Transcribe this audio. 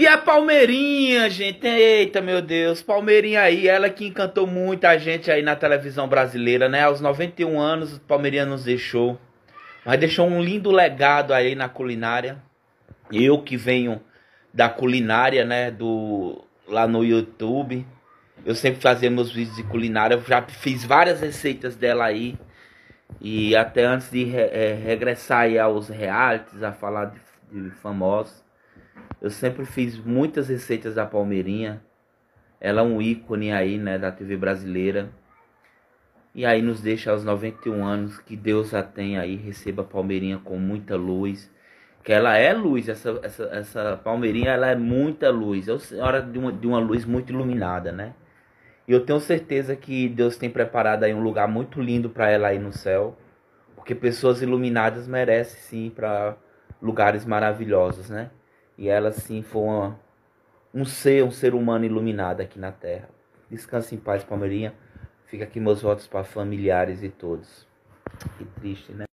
E a Palmeirinha, gente, eita meu Deus, Palmeirinha aí, ela que encantou muita gente aí na televisão brasileira, né? Aos 91 anos, Palmeirinha nos deixou, mas deixou um lindo legado aí na culinária. Eu que venho da culinária, né, do lá no YouTube, eu sempre fazia meus vídeos de culinária, eu já fiz várias receitas dela aí. E até antes de re, é, regressar aí aos realities, a falar de, de famosos, eu sempre fiz muitas receitas da Palmeirinha. Ela é um ícone aí, né, da TV brasileira. E aí nos deixa aos 91 anos, que Deus a tenha aí, receba a Palmeirinha com muita luz. Que ela é luz, essa, essa, essa Palmeirinha, ela é muita luz. É hora senhora de uma, de uma luz muito iluminada, né? E eu tenho certeza que Deus tem preparado aí um lugar muito lindo para ela aí no céu. Porque pessoas iluminadas merecem sim para lugares maravilhosos, né? e ela sim foi uma, um ser, um ser humano iluminado aqui na Terra. Descanse em paz, Palmeirinha. Fica aqui meus votos para familiares e todos. Que triste, né?